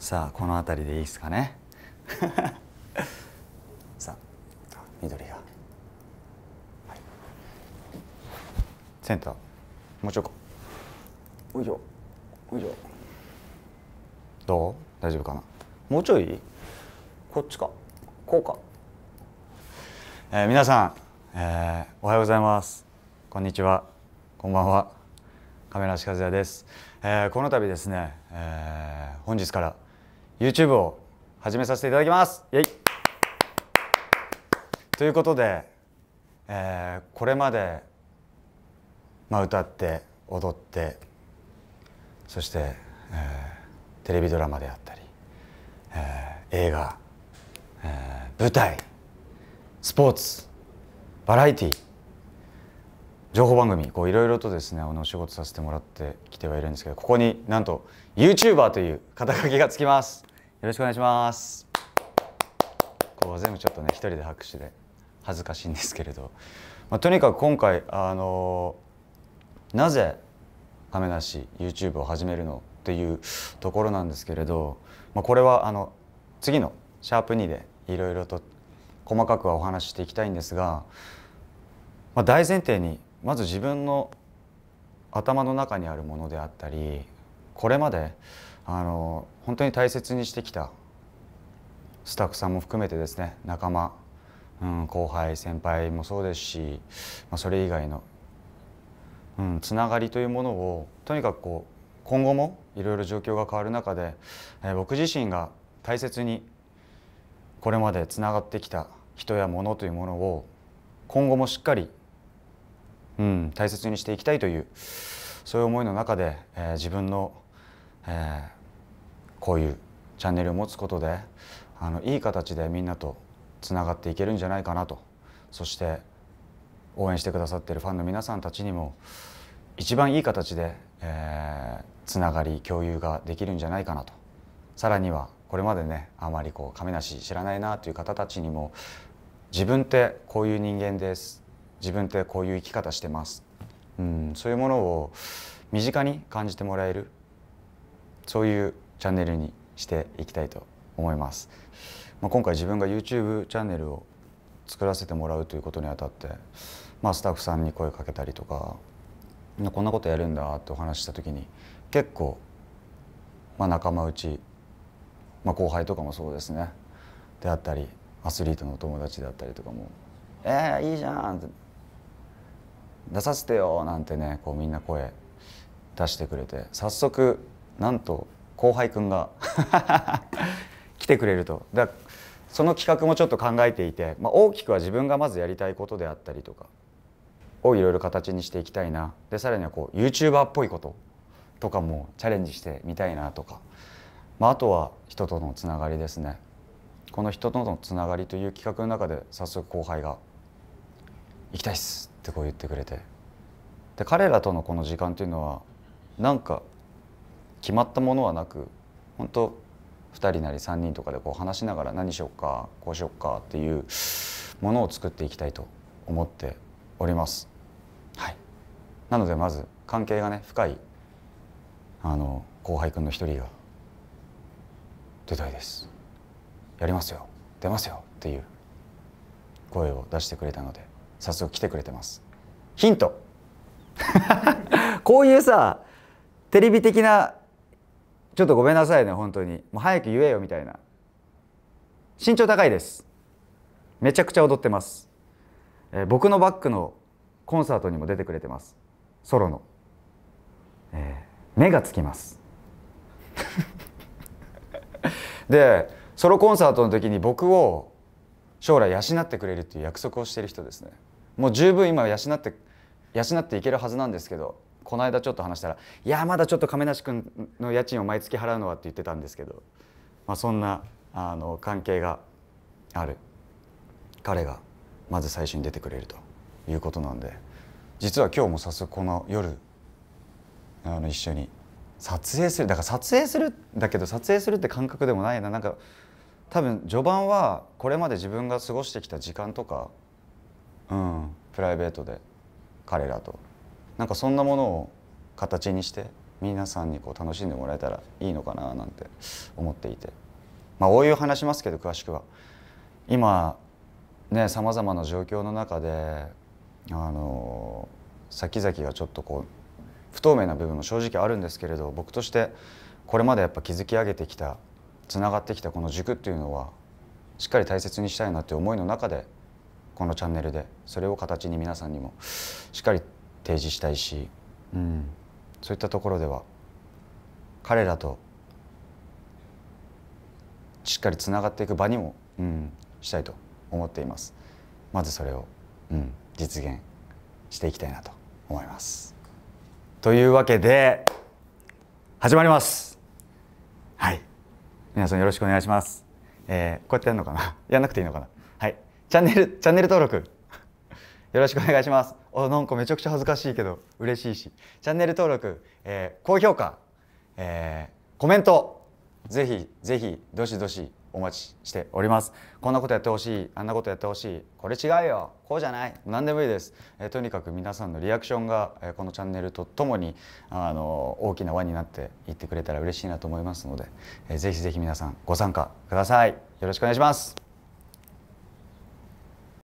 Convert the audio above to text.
さあこの辺りでいいですかね さあ緑が、はい、センターもうちょこおいよおいよどう大丈夫かなもうちょいこっちかこうか、えー、皆さん、えー、おはようございますこんにちはこんばんは亀梨和也です、えー、この度ですね、えー、本日から「YouTube を始めさせていただきますイエイということで、えー、これまで、まあ、歌って踊ってそして、えー、テレビドラマであったり、えー、映画、えー、舞台スポーツバラエティー情報番組いろいろとですねあの仕事させてもらってきてはいるんですけどここになんと YouTuber という肩書きがつきますろしくお願いしますこう全部ちょっとね一人で拍手で恥ずかしいんですけれど、まあ、とにかく今回あのなぜ亀梨 YouTube を始めるのっていうところなんですけれど、まあ、これはあの次の「シャープ #2」でいろいろと細かくはお話ししていきたいんですが、まあ、大前提にまず自分の頭の中にあるものであったりこれまであの本当に大切にしてきたスタッフさんも含めてですね仲間、うん、後輩先輩もそうですし、まあ、それ以外の、うん、つながりというものをとにかくこう今後もいろいろ状況が変わる中で、えー、僕自身が大切にこれまでつながってきた人やものというものを今後もしっかり、うん、大切にしていきたいというそういう思いの中で、えー、自分の、えー、こういうチャンネルを持つことであのいい形でみんなとつながっていけるんじゃないかなとそして応援してくださってるファンの皆さんたちにも一番いい形で、えー、つながり共有ができるんじゃないかなとさらにはこれまでねあまりこう亀梨知らないなという方たちにも自分ってこういう人間です自分ってこういう生き方してますうんそういうものを身近に感じてもらえるそういうチャンネルにしていきたいと思います、まあ、今回自分が YouTube チャンネルを作らせてもらうということにあたって、まあ、スタッフさんに声かけたりとかこんなことやるんだってお話した時に結構、まあ、仲間内、まあ、後輩とかもそうですねであったりアスリートの友達であったりとかも「えー、いいじゃん!」って「出させてよ!」なんてねこうみんな声出してくれて早速なんと後輩君が 来てくれるとだその企画もちょっと考えていて、まあ、大きくは自分がまずやりたいことであったりとかをいろいろ形にしていきたいなでさらにはこう YouTuber っぽいこととかもチャレンジしてみたいなとか、まあ、あとは人とのつながりですねこの人とのつながりという企画の中で早速後輩が「行きたいっす」ってこう言ってくれてで彼らとのこの時間というのはなんか決まったものはなく本当2人なり3人とかでこう話しながら何しようかこうしようかっていうものを作っていきたいと思っております。はい、なのでまず関係がね深いあの後輩君の一人が「出たいです」「やりますよ」「出ますよ」っていう声を出してくれたので早速来てくれてます。ヒント こういうさテレビ的なちょっとごめんなさいね本当にもう早く言えよみたいな身長高いですめちゃくちゃ踊ってます、えー、僕のバックのコンサートにも出てくれてますソロの、えー、目がつきます でソロコンサートの時に僕を将来養ってくれるっていう約束をしてる人ですねもう十分今養って養っていけるはずなんですけどこの間ちょっと話したら「いやまだちょっと亀梨君の家賃を毎月払うのは」って言ってたんですけど、まあ、そんなあの関係がある彼がまず最初に出てくれるということなんで実は今日も早速この夜あの一緒に撮影するだから撮影するだけど撮影するって感覚でもないななんか多分序盤はこれまで自分が過ごしてきた時間とか、うん、プライベートで彼らとなんかそんなものを形にして皆さんにこう楽しんでもらえたらいいのかななんて思っていてまあおいを話しますけど詳しくは今ねさまざまな状況の中であの先々がちょっとこう不透明な部分も正直あるんですけれど僕としてこれまでやっぱ築き上げてきたつながってきたこの軸っていうのはしっかり大切にしたいなっていう思いの中でこのチャンネルでそれを形に皆さんにもしっかり提示したいし、うん、そういったところでは彼らとしっかりつながっていく場にも、うん、したいと思っていますまずそれを、うん、実現していきたいなと思いますというわけで始まりますはい皆さんよろしくお願いします、えー、こうやってやるのかな やんなくていいのかなはいチャンネルチャンネル登録よろしくお願いしますおなんかめちゃくちゃ恥ずかしいけど嬉しいしチャンネル登録、えー、高評価、えー、コメントぜひぜひどしどしお待ちしておりますこんなことやってほしいあんなことやってほしいこれ違うよこうじゃない何でもいいです、えー、とにかく皆さんのリアクションが、えー、このチャンネルとともにあの大きな輪になっていってくれたら嬉しいなと思いますので、えー、ぜひぜひ皆さんご参加くださいよろしくお願いします